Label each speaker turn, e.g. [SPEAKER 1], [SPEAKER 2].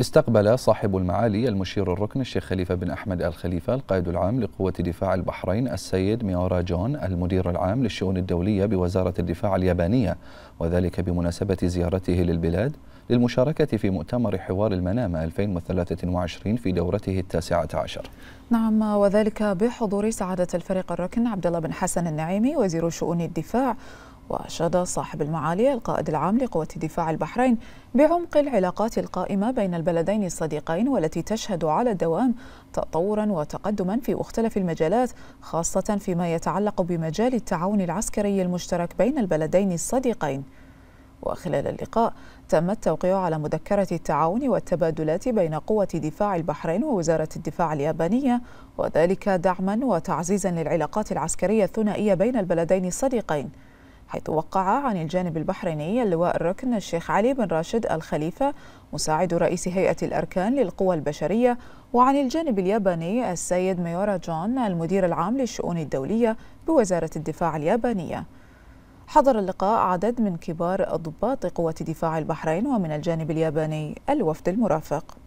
[SPEAKER 1] استقبل صاحب المعالي المشير الركن الشيخ خليفة بن أحمد الخليفة القائد العام لقوة دفاع البحرين السيد ميورا جون المدير العام للشؤون الدولية بوزارة الدفاع اليابانية وذلك بمناسبة زيارته للبلاد للمشاركة في مؤتمر حوار المنامة 2023 في دورته التاسعة عشر
[SPEAKER 2] نعم وذلك بحضور سعادة الفريق الركن عبد الله بن حسن النعيمي وزير شؤون الدفاع وأشاد صاحب المعالي القائد العام لقوة دفاع البحرين بعمق العلاقات القائمة بين البلدين الصديقين والتي تشهد على الدوام تطورا وتقدما في مختلف المجالات خاصة فيما يتعلق بمجال التعاون العسكري المشترك بين البلدين الصديقين وخلال اللقاء تم التوقيع على مذكرة التعاون والتبادلات بين قوة دفاع البحرين ووزارة الدفاع اليابانية وذلك دعما وتعزيزا للعلاقات العسكرية الثنائية بين البلدين الصديقين حيث وقع عن الجانب البحريني اللواء الركن الشيخ علي بن راشد الخليفة مساعد رئيس هيئة الأركان للقوى البشرية وعن الجانب الياباني السيد ميورا جون المدير العام للشؤون الدولية بوزارة الدفاع اليابانية حضر اللقاء عدد من كبار ضباط قوة دفاع البحرين ومن الجانب الياباني الوفد المرافق